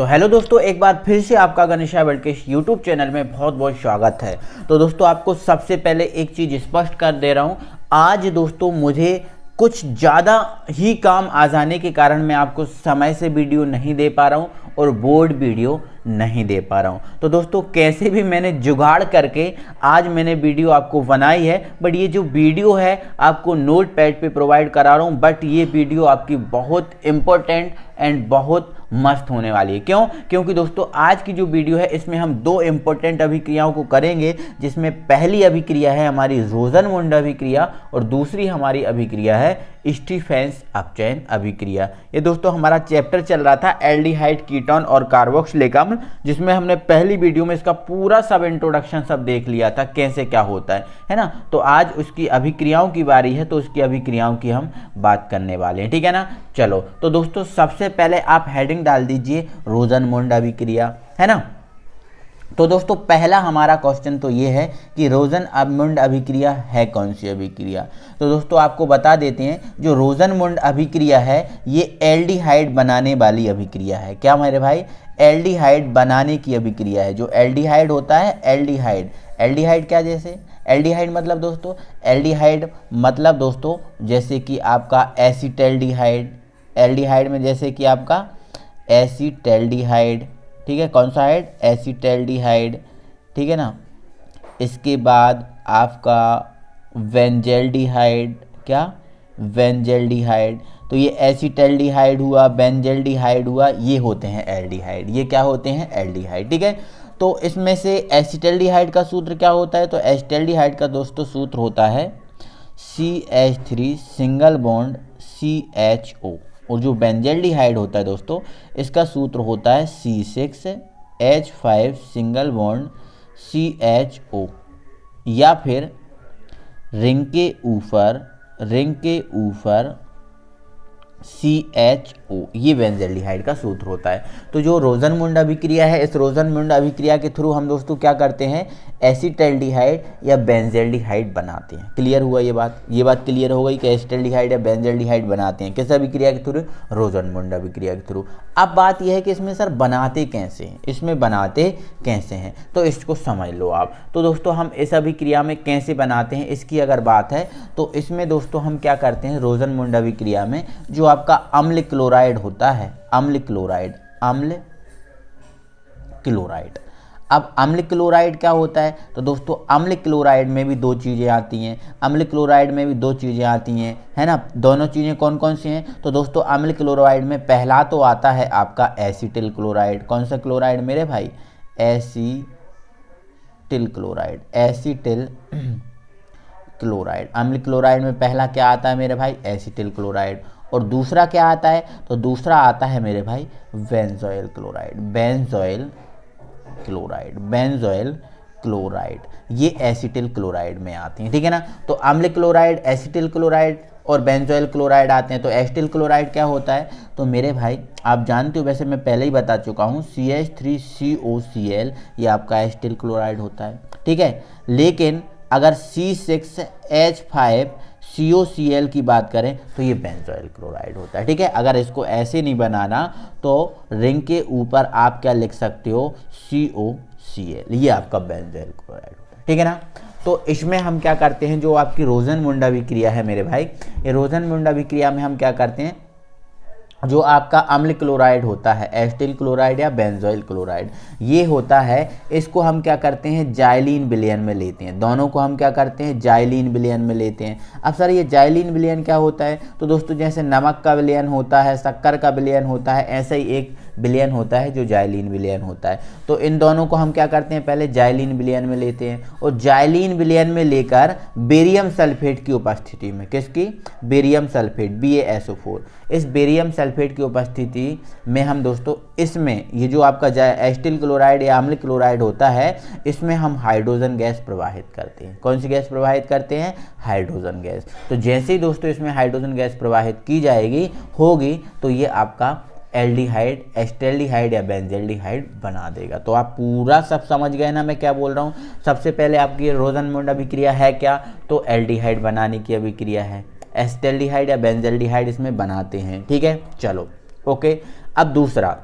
तो हेलो दोस्तों एक बार फिर से आपका गणेशा वेलकेश यूट्यूब चैनल में बहुत बहुत स्वागत है तो दोस्तों आपको सबसे पहले एक चीज़ स्पष्ट कर दे रहा हूँ आज दोस्तों मुझे कुछ ज़्यादा ही काम आ जाने के कारण मैं आपको समय से वीडियो नहीं दे पा रहा हूँ और बोर्ड वीडियो नहीं दे पा रहा हूँ तो दोस्तों कैसे भी मैंने जुगाड़ करके आज मैंने वीडियो आपको बनाई है बट ये जो वीडियो है आपको नोट पैड पर प्रोवाइड करा रहा हूँ बट ये वीडियो आपकी बहुत इंपॉर्टेंट एंड बहुत मस्त होने वाली है क्यों क्योंकि दोस्तों आज की जो वीडियो है इसमें हम दो इंपॉर्टेंट अभिक्रियाओं को करेंगे जिसमें पहली अभिक्रिया है हमारी रोजन मुंड अभिक्रिया और दूसरी हमारी अभिक्रिया है स्टीफेंस अपचयन अभिक्रिया ये दोस्तों हमारा चैप्टर चल रहा था एल्डिहाइड कीटोन और कार्बोक्स कार्बोक्सिलेकम जिसमें हमने पहली वीडियो में इसका पूरा सब इंट्रोडक्शन सब देख लिया था कैसे क्या होता है है ना तो आज उसकी अभिक्रियाओं की बारी है तो उसकी अभिक्रियाओं की हम बात करने वाले हैं ठीक है ना चलो तो दोस्तों सबसे पहले आप हेडिंग डाल दीजिए रोजन मोन्ड अभिक्रिया है ना तो दोस्तों पहला हमारा क्वेश्चन तो ये है कि रोजन मुंड अभिक्रिया है कौन सी अभिक्रिया तो दोस्तों आपको बता देते हैं जो रोजन मुंड अभिक्रिया है ये एल्डिहाइड बनाने वाली अभिक्रिया है क्या मेरे भाई एल्डिहाइड बनाने की अभिक्रिया है जो एल्डिहाइड होता है एल्डिहाइड एल्डिहाइड क्या जैसे एल्डिहाइड मतलब दोस्तों एल्डिहाइड मतलब दोस्तों जैसे कि आपका एसिटेल्डिहाइड एल्डिहाइड में जैसे कि आपका एसिटेल्डिहाइड ठीक है कौन सा हाइड एसीटेल्डिहाइड ठीक है ना इसके बाद आपका वेंजेल्डिहाइड क्या वेंजेल्डिहाइड तो ये एसीटेल्डिहाइड हुआ बेंजेल्डिहाइड हुआ ये होते हैं एल्डिहाइड ये क्या होते हैं एल्डिहाइड ठीक है तो इसमें से एसीटेल्डिहाइड का सूत्र क्या होता है तो एसीटेल्डिहाइड का दोस्तों सूत्र होता है C H three single bond C H O और जो बेंजेल होता है दोस्तों इसका सूत्र होता है C six H five single bond C H O या फिर रिंग के ऊपर रिंग के ऊपर सी एच ओ ये बेंजेल का सूत्र होता है तो जो रोजन मुंड अभिक्रिया है इस रोजन मुंड अभिक्रिया के थ्रू हम दोस्तों क्या करते हैं एसिटेल्डिहाइड या बेंजेल्डिहाइड बनाते हैं क्लियर हुआ ये बात ये बात क्लियर हो गई कि एसिटल्डिहाइड या बेंजेल्डिहाइड बनाते हैं कैसा अभिक्रिया के थ्रू रोजन मुंडा अभिक्रिया के थ्रू अब बात यह है कि इसमें सर बनाते कैसे हैं इसमें बनाते कैसे हैं तो इसको समझ लो आप तो दोस्तों हम इस अभिक्रिया में कैसे बनाते हैं इसकी अगर बात है तो इसमें दोस्तों हम क्या करते हैं रोजन मुंडा अभिक्रिया में जो आपका अम्ल क्लोराइड होता है अम्ल क्लोराइड अम्ल क्लोराइड अब अम्ल क्लोराइड क्या होता है तो दोस्तों अम्ल क्लोराइड में भी दो चीज़ें आती हैं अम्ल क्लोराइड में भी दो चीज़ें आती हैं है ना दोनों चीज़ें कौन कौन सी हैं तो दोस्तों अम्ल क्लोराइड में पहला तो आता है आपका एसीटिल क्लोराइड कौन सा क्लोराइड मेरे भाई acetyl chloride acetyl chloride अम्ल क्लोराइड में पहला क्या आता है मेरे भाई एसीटिल क्लोराइड और दूसरा क्या आता है तो दूसरा आता है मेरे भाई benzoyl chloride benzoyl chloride benzoyl chloride ये एसिटिल क्लोराइड में आती हैं ठीक है ना तो अम्ल क्लोराइड एसिटिल क्लोराइड और बेंजोइल क्लोराइड आते हैं तो एसिटिल क्लोराइड क्या होता है तो मेरे भाई आप जानते हो वैसे मैं पहले ही बता चुका हूँ C H three C O C L ये आपका एसिटिल क्लोराइड होता है ठीक है लेकिन अगर C six H five C O C L की बात करें तो ये बेंजोइल क्लोराइड होता है ठीक है अगर इसको ऐसे नहीं बनाना तो रिंग के ऊपर आप क्या लिख सकते हो सी ओ सी एल ये आपका बेंजोइल क्लोराइड होता है ठीक है ना तो इसमें हम क्या करते हैं जो आपकी रोजन मुंडा विक्रिया है मेरे भाई ये रोजन मुंडा विक्रिया में हम क्या करते हैं जो आपका अम्ल क्लोराइड होता है एस्टिल क्लोराइड या बेंजोइल क्लोराइड ये होता है इसको हम क्या करते हैं जाइलिन बिलियन में लेते हैं दोनों को हम क्या करते हैं जाइलिन बिलियन में लेते हैं अब सर ये जाइलिन बिलियन क्या होता है तो दोस्तों जैसे नमक का विलियन होता है शक्कर का विलियन होता है ऐसे ही एक विलयन होता है जो जायलिन विलयन होता है तो इन दोनों को हम क्या करते हैं पहले जायलिन विलयन में लेते हैं और जायलिन विलयन में लेकर बेरियम सल्फेट की उपस्थिति में किसकी बेरियम सल्फेट बी इस बेरियम सल्फेट की उपस्थिति में हम दोस्तों इसमें ये जो आपका एस्टिल क्लोराइड या अम्ल क्लोराइड होता है इसमें हम हाइड्रोजन गैस प्रवाहित करते हैं कौन सी गैस प्रवाहित करते हैं हाइड्रोजन गैस तो जैसे ही दोस्तों इसमें हाइड्रोजन गैस प्रवाहित की जाएगी होगी तो ये आपका एल्डिहाइड एस्टेल्डिहाइड या बेंजेल्डिहाइड बना देगा तो आप पूरा सब समझ गए ना मैं क्या बोल रहा हूँ सबसे पहले आपकी रोजन मुंड अभिक्रिया है क्या तो एल्डिहाइड बनाने की अभिक्रिया है एस्टेल्डिहाइड या बेंजेल्डिहाइड इसमें बनाते हैं ठीक है चलो ओके अब दूसरा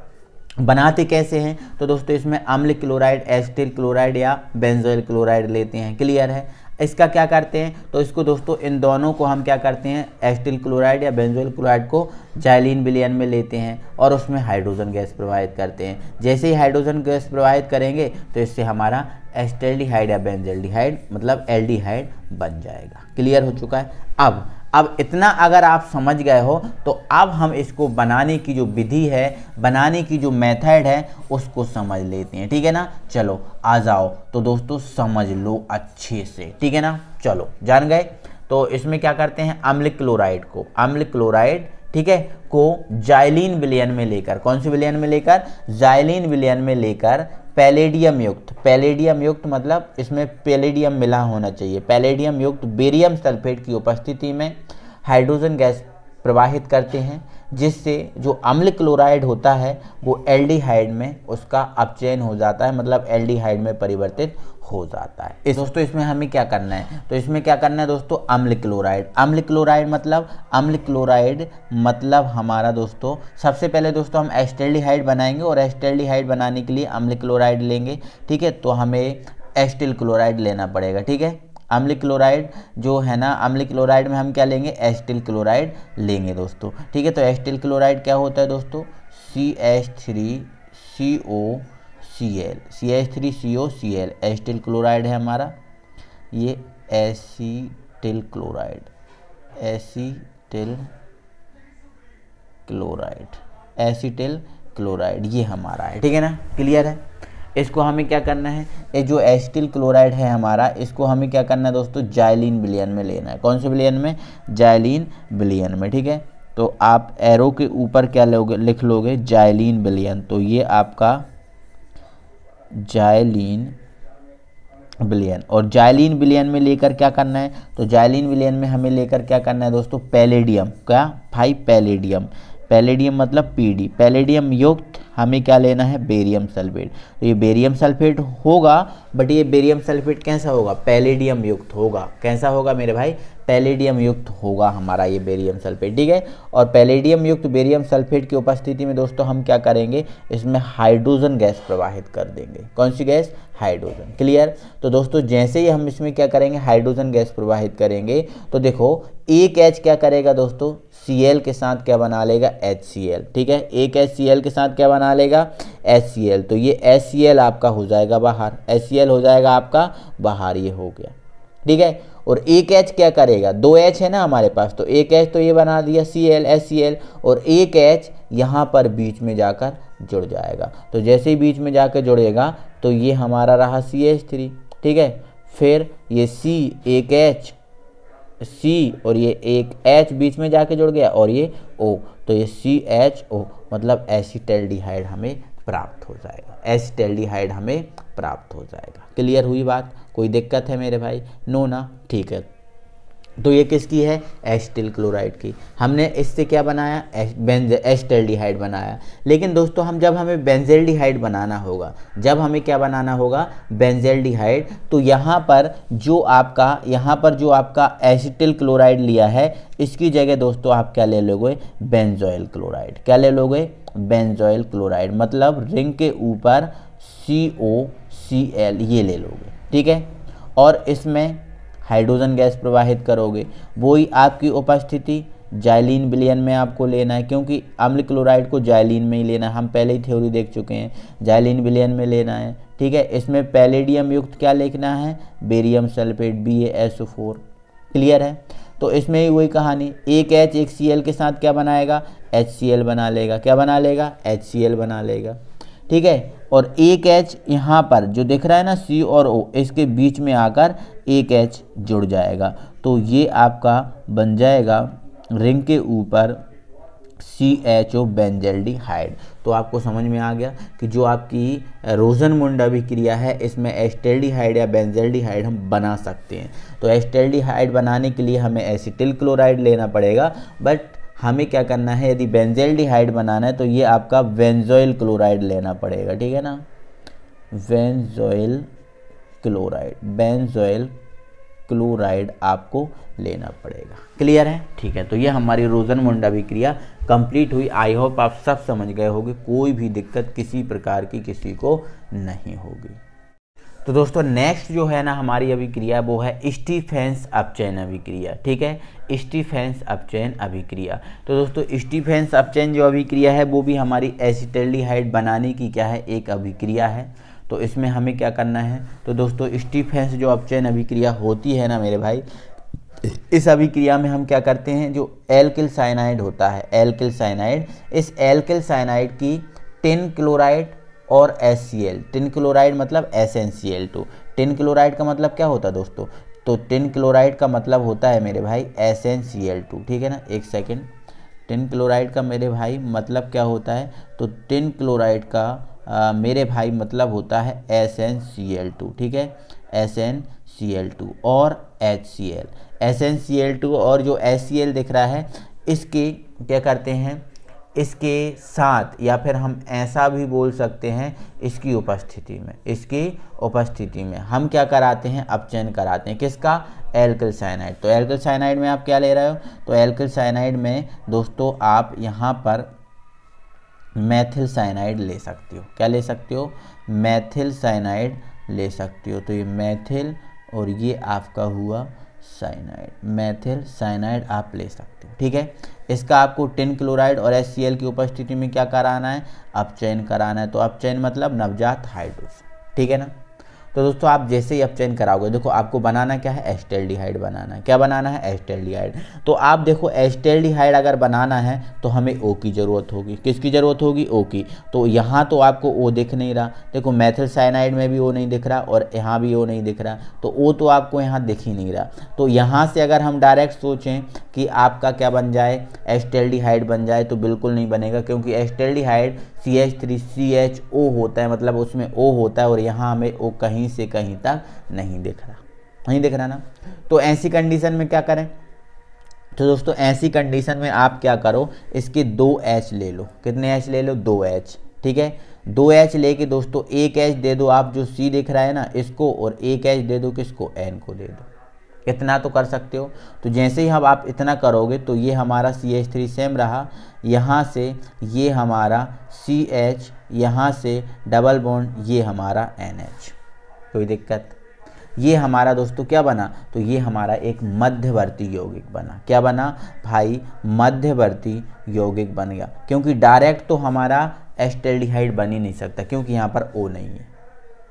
बनाते कैसे हैं तो दोस्तों इसमें अम्ल क्लोराइड एस्टिल क्लोराइड या बेंजोइल क्लोराइड लेते हैं क्लियर है इसका क्या करते हैं तो इसको दोस्तों इन दोनों को हम क्या करते हैं एस्टिल क्लोराइड या बेंजोइल क्लोराइड को जाइलिन बिलियन में लेते हैं और उसमें हाइड्रोजन गैस प्रवाहित करते हैं जैसे ही हाइड्रोजन गैस प्रवाहित करेंगे तो इससे हमारा एस्टेल्डिहाइड या बेंजल्डिहाइड मतलब एल्डिहाइड बन जाएगा क्लियर हो चुका है अब अब इतना अगर आप समझ गए हो तो अब हम इसको बनाने की जो विधि है बनाने की जो मेथड है उसको समझ लेते हैं ठीक है ना चलो आ जाओ तो दोस्तों समझ लो अच्छे से ठीक है ना चलो जान गए तो इसमें क्या करते हैं अम्ल क्लोराइड को अम्ल क्लोराइड ठीक है को जाइलिन विलियन में लेकर कौन से विलियन में लेकर जाइलिन विलियन में लेकर पैलेडियम युक्त पैलेडियम युक्त मतलब इसमें पैलेडियम मिला होना चाहिए पैलेडियम युक्त बेरियम सल्फेट की उपस्थिति में हाइड्रोजन गैस प्रवाहित करते हैं जिससे जो अम्ल क्लोराइड होता है वो एल्डिहाइड में उसका अपचयन हो जाता है मतलब एल्डिहाइड में परिवर्तित हो जाता है इस दोस्तों इसमें हमें क्या करना है तो इसमें क्या करना है दोस्तों अम्ल क्लोराइड अम्ल क्लोराइड मतलब अम्ल क्लोराइड मतलब हमारा दोस्तों सबसे पहले दोस्तों हम एस्टेल्डिहाइड बनाएंगे और एस्टेल्डिहाइड बनाने के लिए अम्ल क्लोराइड लेंगे ठीक है तो हमें एस्टिल क्लोराइड लेना पड़ेगा ठीक है अम्ल क्लोराइड जो है ना अम्ल क्लोराइड में हम क्या लेंगे एस्टिल क्लोराइड लेंगे दोस्तों ठीक है तो एस्टिल क्लोराइड क्या होता है दोस्तों C H three C O C L C H three C O C L acetyl chloride है हमारा ये acetyl chloride acetyl chloride acetyl chloride ये हमारा है ठीक है ना क्लियर है इसको हमें क्या करना है ये जो एस्टिल क्लोराइड है हमारा इसको हमें क्या करना है दोस्तों जाइलिन बिलियन में लेना है कौन से बिलियन में जाइलिन बिलियन में ठीक है तो आप एरो के ऊपर क्या लोगे लिख लोगे जाइलिन बिलियन तो ये आपका जाइलिन बिलियन और जाइलिन बिलियन में लेकर क्या करना है तो जाइलिन बिलियन में हमें लेकर क्या करना है दोस्तों पैलेडियम क्या भाई पैलेडियम पैलेडियम मतलब पीडी पैलेडियम युक्त हमें क्या लेना है बेरियम सल्फेट तो ये बेरियम सल्फेट होगा बट ये बेरियम सल्फेट कैसा होगा पैलेडियम युक्त होगा कैसा होगा मेरे भाई पैलेडियम युक्त होगा हमारा ये बेरियम सल्फेट ठीक है और पैलेडियम युक्त बेरियम सल्फेट की उपस्थिति में दोस्तों हम क्या करेंगे इसमें हाइड्रोजन गैस प्रवाहित कर देंगे कौन सी गैस हाइड्रोजन क्लियर तो दोस्तों जैसे ही हम इसमें क्या करेंगे हाइड्रोजन गैस प्रवाहित करेंगे तो देखो एक एच क्या करेगा दोस्तों सी एल के साथ क्या बना लेगा एच सी एल ठीक है एक एच सी एल के साथ क्या बना लेगा एच सी एल तो ये एच सी एल आपका हो जाएगा बाहर एच सी एल हो जाएगा आपका बाहर ये हो गया ठीक है और एक एच क्या करेगा दो एच है ना हमारे पास तो एक एच तो ये बना दिया C L S C L और एक एच यहाँ पर बीच में जाकर जुड़ जाएगा तो जैसे ही बीच में जाकर जुड़ेगा तो ये हमारा रहा सी एच थ्री ठीक है फिर ये सी एक एच सी और ये एक एच बीच में जाके जुड़ गया और ये ओ तो ये सी एच ओ मतलब एसिटेल्डिहाइड हमें प्राप्त हो जाएगा एसिटेल्डिहाइड हमें प्राप्त हो जाएगा क्लियर हुई बात कोई दिक्कत है मेरे भाई नो ना ठीक है तो ये किसकी है एस्टिल क्लोराइड की हमने इससे क्या बनाया एस्टेल्डिहाइड बनाया लेकिन दोस्तों हम जब हमें बेंजेल्डिहाइड बनाना होगा जब हमें क्या बनाना होगा बेंजेल्डिहाइड तो यहाँ पर जो आपका यहाँ पर जो आपका एसिटिल क्लोराइड लिया है इसकी जगह दोस्तों आप क्या ले लोगे बेंजोइल क्लोराइड क्या ले लोगे बेंजोइल क्लोराइड मतलब रिंग के ऊपर सी ओ सी एल ये ले लोगे ठीक है और इसमें हाइड्रोजन गैस प्रवाहित करोगे वही आपकी उपस्थिति जाइलिन बिलियन में आपको लेना है क्योंकि अम्ल क्लोराइड को जाइलिन में ही लेना है हम पहले ही थ्योरी देख चुके हैं जाइलिन बिलियन में लेना है ठीक है इसमें पैलेडियम युक्त क्या लिखना है barium sulphate B S four clear है तो इसमें ही वही कहानी एक एच एक सी एल के साथ क्या बनाएगा एच सी एल बना लेगा क्या बना लेगा एच सी एल बना लेगा ठीक है और एक एच यहाँ पर जो दिख रहा है ना सी और ओ इसके बीच में आकर एक एच जुड़ जाएगा तो ये आपका बन जाएगा रिंग के ऊपर सी एच ओ हाइड तो आपको समझ में आ गया कि जो आपकी रोजन भी अभिक्रिया है इसमें हाइड या हाइड हम बना सकते हैं तो हाइड बनाने के लिए हमें एसिटिल क्लोराइड लेना पड़ेगा बट हमें क्या करना है यदि हाइड बनाना है तो ये आपका वेंजोइल क्लोराइड लेना पड़ेगा ठीक है ना वेंजोइल क्लोराइड बेंजोइल क्लोराइड आपको लेना पड़ेगा क्लियर है ठीक है तो ये हमारी रोजन मुंडा अभिक्रिया कंप्लीट हुई आई होप आप सब समझ गए होंगे कोई भी दिक्कत किसी प्रकार की किसी को नहीं होगी तो दोस्तों नेक्स्ट जो है ना हमारी अभिक्रिया वो है स्टीफेंस अपचयन अभिक्रिया ठीक है स्टीफेंस अपचयन अभिक्रिया तो दोस्तों स्टीफेंस अपचयन जो अभिक्रिया है वो भी हमारी एसिटेल्डिहाइड बनाने की क्या है एक अभिक्रिया है तो इसमें हमें क्या करना है तो दोस्तों स्टीफेंस जो अपचयन अभिक्रिया होती है ना मेरे भाई इस अभिक्रिया में हम क्या करते हैं जो एल्किल साइनाइड होता है एल्किल साइनाइड इस एल्किल साइनाइड की टिन क्लोराइड और S C L tin chloride मतलब S N C L two tin chloride का मतलब क्या होता है दोस्तों तो टिन क्लोराइड का मतलब होता है मेरे भाई S N C L two ठीक है ना एक सेकेंड टिन क्लोराइड का मेरे भाई मतलब क्या होता है तो टिन क्लोराइड का आ, मेरे भाई मतलब होता है S N C L two ठीक है S N C L two और H C L S N C L two और जो एच सी एल दिख रहा है इसके क्या करते हैं इसके साथ या फिर हम ऐसा भी बोल सकते हैं इसकी उपस्थिति में इसकी उपस्थिति में हम क्या कराते हैं अपचयन कराते हैं किसका एल्कल साइनाइड तो एल्कल साइनाइड में आप क्या ले रहे हो तो एल्कल साइनाइड में दोस्तों आप यहाँ पर मैथिल साइनाइड ले सकते हो क्या ले सकते हो मैथिल साइनाइड ले सकते हो तो ये मैथिल और ये आपका हुआ साइनाइड मैथिल साइनाइड आप ले सकते हो ठीक है इसका आपको टिन क्लोराइड और एस की उपस्थिति में क्या कराना है अपचयन कराना है तो अपचयन मतलब नवजात हाइड्रोजन ठीक है ना तो दोस्तों आप जैसे ही चेंज कराओगे देखो आपको बनाना क्या है एस्टेल्डिहाइड बनाना है क्या बनाना है एस्टेल्डिहाइड तो आप देखो एस्टेल्डिहाइड अगर बनाना है तो हमें ओ की ज़रूरत होगी किसकी ज़रूरत होगी ओ की तो यहाँ तो आपको ओ दिख नहीं रहा देखो मैथल साइनाइड में भी ओ नहीं दिख रहा और यहाँ भी ओ नहीं दिख रहा तो ओ तो आपको यहाँ दिख ही नहीं रहा तो यहाँ से अगर हम डायरेक्ट सोचें कि आपका क्या बन जाए एस्टेल्डिहाइड बन जाए तो बिल्कुल नहीं बनेगा क्योंकि acetaldehyde C H three C H O होता है मतलब उसमें ओ होता है और यहाँ हमें ओ कहीं से कहीं तक नहीं दिख रहा नहीं दिख रहा ना तो ऐसी कंडीशन में क्या करें तो दोस्तों ऐसी कंडीशन में आप क्या करो इसके दो एच ले लो कितने एच ले लो दो एच ठीक है दो एच लेके दोस्तों एक एच दे दो आप जो सी दिख रहा है ना इसको और एक एच दे दो किसको एन को दे दो इतना तो कर सकते हो तो जैसे ही हम आप इतना करोगे तो ये हमारा सी एच थ्री सेम रहा यहाँ से ये हमारा सी एच यहाँ से डबल बॉन्ड ये हमारा एन एच कोई दिक्कत ये हमारा दोस्तों क्या बना तो ये हमारा एक मध्यवर्ती यौगिक बना क्या बना भाई मध्यवर्ती यौगिक बन गया क्योंकि डायरेक्ट तो हमारा एस्टेल्डिहाइड बन ही नहीं सकता क्योंकि यहाँ पर ओ नहीं है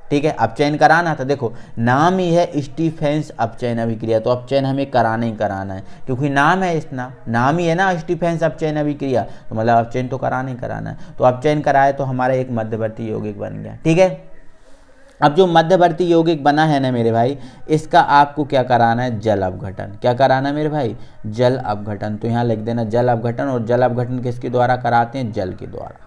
ठीक है अपचयन कराना था देखो नाम ही है स्टीफेंस अपचयन अभिक्रिया तो अपचयन हमें कराना ही कराना है क्योंकि नाम है इतना नाम ही है ना स्टीफेंस अपचयन अभिक्रिया तो मतलब अपचयन तो कराना ही कराना है तो अपचयन कराए तो हमारा एक मध्यवर्ती यौगिक बन गया ठीक है अब जो मध्यवर्ती यौगिक बना है ना मेरे भाई इसका आपको क्या कराना है जल अपघटन क्या कराना है मेरे भाई जल अपघटन तो यहाँ लिख देना जल अपघटन और जल अपघटन किसके द्वारा कराते हैं जल के द्वारा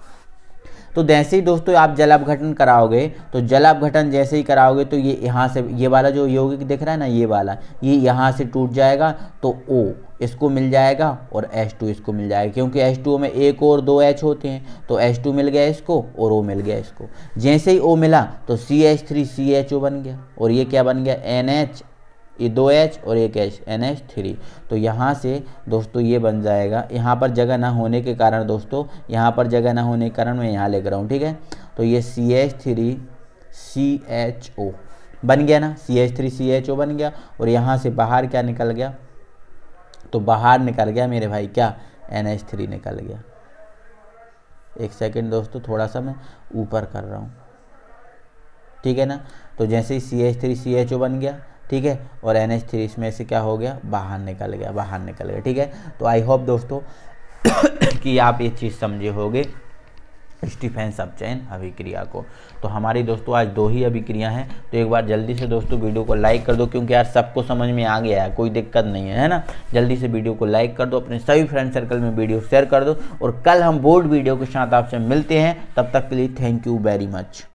तो जैसे ही दोस्तों आप जल अपघटन कराओगे तो जल अपघटन जैसे ही कराओगे तो ये यहाँ से ये वाला जो यौगिक दिख रहा है ना ये वाला ये यहाँ से टूट जाएगा तो ओ इसको मिल जाएगा और H2 इसको मिल जाएगा क्योंकि टू में एक और दो H होते हैं तो H2 मिल गया इसको और O मिल गया इसको जैसे ही O मिला तो एच ओ बन गया और ये क्या बन गया NH ये दो एच और एक एच एन एच थ्री तो यहाँ से दोस्तों ये बन जाएगा यहाँ पर जगह ना होने के कारण दोस्तों यहाँ पर जगह ना होने के कारण मैं यहाँ लिख रहा हूँ ठीक है तो ये C H three C H O बन गया ना C H three C H O बन गया और यहाँ से बाहर क्या निकल गया तो बाहर निकल गया मेरे भाई क्या एन एच थ्री निकल गया एक सेकेंड दोस्तों थोड़ा सा मैं ऊपर कर रहा हूँ ठीक है ना तो जैसे ही C H three C H O बन गया ठीक है और एन एच थ्री इसमें से क्या हो गया बाहर निकल गया बाहर निकल गया ठीक है तो आई होप दोस्तों कि आप ये चीज़ समझे होगे स्टीफेन चैन अभिक्रिया को तो हमारी दोस्तों आज दो ही अभिक्रिया हैं तो एक बार जल्दी से दोस्तों वीडियो को लाइक कर दो क्योंकि यार सबको समझ में आ गया है कोई दिक्कत नहीं है है ना जल्दी से वीडियो को लाइक कर दो अपने सभी फ्रेंड सर्कल में वीडियो शेयर कर दो और कल हम बोर्ड वीडियो के साथ आपसे मिलते हैं तब तक के लिए थैंक यू वेरी मच